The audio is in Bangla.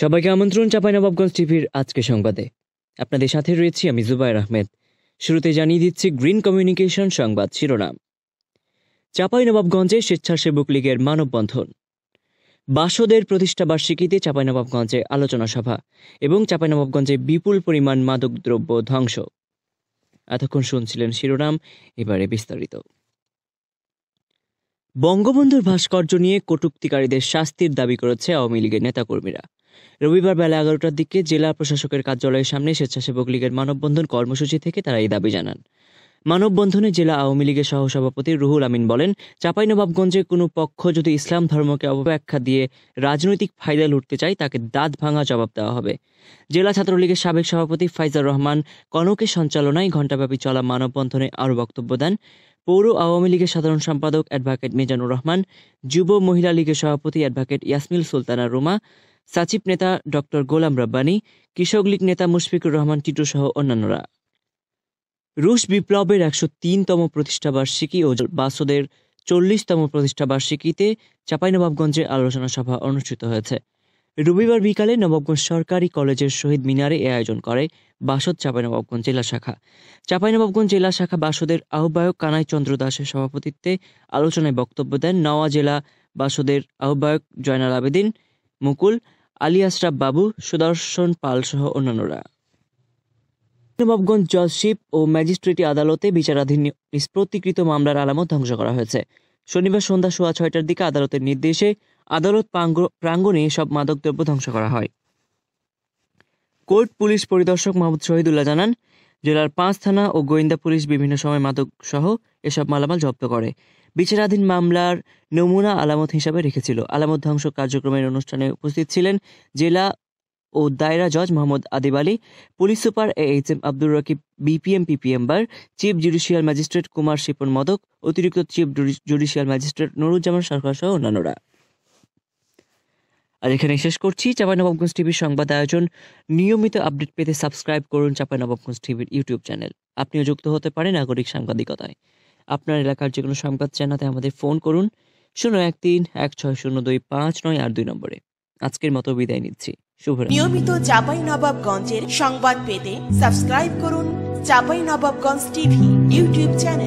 সবাইকে আমন্ত্রণ চাপাইনবাবগঞ্জ টিভির আজকে সংবাদে আপনাদের সাথে রয়েছি আমি জুবাইর আহমেদ শুরুতে জানিয়ে দিচ্ছি গ্রিন কমিউনিকেশন সংবাদ শিরোনাম নবাবগঞ্জে স্বেচ্ছাসেবক লীগের মানববন্ধন বাসদের প্রতিষ্ঠাবার্ষিকীতে চাপাইনবাবগঞ্জে আলোচনা সভা এবং চাপাইনবাবগঞ্জে বিপুল পরিমাণ মাদক দ্রব্য ধ্বংস এতক্ষণ শুনছিলেন শিরোনাম এবারে বিস্তারিত বঙ্গবন্ধুর ভাস্কর্য নিয়ে কটুক্তিকারীদের শাস্তির দাবি করেছে আওয়ামী লীগের নেতাকর্মীরা রবিবার বেলা এগারোটার দিকে জেলা প্রশাসকের কার্যালয়ের সামনে স্বেচ্ছাসেবক লীগের মানববন্ধন কর্মসূচি থেকে তারা এই দাবি জানান মানববন্ধনে জেলা আওয়ামী লীগের সহসভাপতি রুহুল আমিন বলেন চাঁপাইনবাবগঞ্জে কোনো পক্ষ যদি ইসলাম ধর্মকে অপব্যাখ্যা দিয়ে রাজনৈতিক ফায়দা লুটতে চায় তাকে দাঁত ভাঙা জবাব দেওয়া হবে জেলা ছাত্রলীগের সাবেক সভাপতি ফাইজার রহমান কনকের সঞ্চালনায় ঘণ্টাব্যাপী চলা মানববন্ধনে আরও বক্তব্য দেন পৌর আওয়ামী লীগের সাধারণ সম্পাদক অ্যাডভোকেট মিজানুর রহমান যুব মহিলা লীগের সভাপতি অ্যাডভোকেট ইয়াসমিল সুলতানা রুমা সাচিব নেতা ড গোলাম রাব্বানি কৃষক লীগ নেতা মুশফিকুর রহমান টিটু সহ অন্যান্যরা রুশ বিপ্লবের একশো তিনতম প্রতিষ্ঠাবার্ষিকী ও বাসদের চল্লিশতম প্রতিষ্ঠাবার্ষিকীতে চাঁপাইনবাবগঞ্জে আলোচনা সভা অনুষ্ঠিত হয়েছে রবিবার বিকালে নবাবগঞ্জ সরকারি কলেজের শহীদ মিনারে এ আয়োজন করে বাসদ চাঁপাইনবাবগঞ্জ জেলা শাখা চাঁপাইনবাবগঞ্জ জেলা শাখা বাসদের আহ্বায়ক কানাই চন্দ্র দাসের সভাপতিত্বে আলোচনায় বক্তব্য দেন নওয়া জেলা বাসদের আহ্বায়ক জয়নাল আবেদিন মুকুল আলী আশরাফ বাবু সুদর্শন পালসহ অন্যান্যরা নবাবগঞ্জ জজশিপ ও ম্যাজিস্ট্রেটি আদালতে বিচারাধীন নিষ্পত্তিকৃত মামলার আলামত ধ্বংস করা হয়েছে শনিবার সন্ধ্যা সোয়া ছয়টার দিকে আদালতের নির্দেশে আদালত প্রাঙ্গণে সব মাদকদ্রব্য ধ্বংস করা হয় কোর্ট পুলিশ পরিদর্শক মাহমুদ শহীদুল্লাহ জানান জেলার পাঁচ থানা ও গোয়েন্দা পুলিশ বিভিন্ন সময় মাদক সহ এসব মালামাল জব্দ করে বিচারাধীন মামলার নমুনা আলামত হিসাবে রেখেছিল আলামত ধ্বংস কার্যক্রমের অনুষ্ঠানে উপস্থিত ছিলেন জেলা ও দায়রা জজ Mohammad Adib Ali police super A H M Abdur Rakib BPM PPM bar chief judicial magistrate Kumar Shipon Modok অতিরিক্ত chief judicial magistrate Nuruzzaman Sarkar সহ অন্যান্যরা আর এখানে শেষ করছি চাপাই নবাবগঞ্জ টিভির সংবাদ আয়োজন নিয়মিত আপডেট পেতে সাবস্ক্রাইব করুন নবাবগঞ্জ টিভির ইউটিউব চ্যানেল আপনিও যুক্ত হতে পারেন নাগরিক সাংবাদিকতায় আপনার এলাকার যে কোনো সংবাদ জানাতে আমাদের ফোন করুন শূন্য এক তিন এক ছয় শূন্য দুই পাঁচ নয় আট দুই নম্বরে আজকের মতো বিদায় নিচ্ছি শুভ নিয়মিত চাপাই নবাবগঞ্জের সংবাদ পেতে সাবস্ক্রাইব করুন Chapai Nawabganj TV YouTube channel